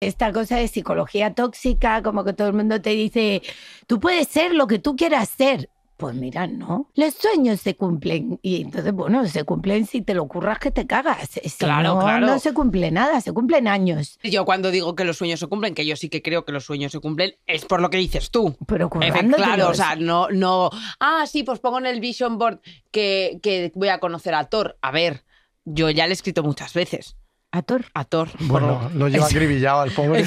esta cosa de psicología tóxica, como que todo el mundo te dice, tú puedes ser lo que tú quieras ser. Pues mira, no. Los sueños se cumplen. Y entonces, bueno, se cumplen si te lo ocurras que te cagas. Eh, claro, no, claro. No se cumple nada, se cumplen años. Yo cuando digo que los sueños se cumplen, que yo sí que creo que los sueños se cumplen, es por lo que dices tú. Pero Claro, o sea, no, no. Ah, sí, pues pongo en el vision board que, que voy a conocer a Thor. A ver, yo ya le he escrito muchas veces. ¿A Ator A Bueno, lo lleva acribillado al pobre.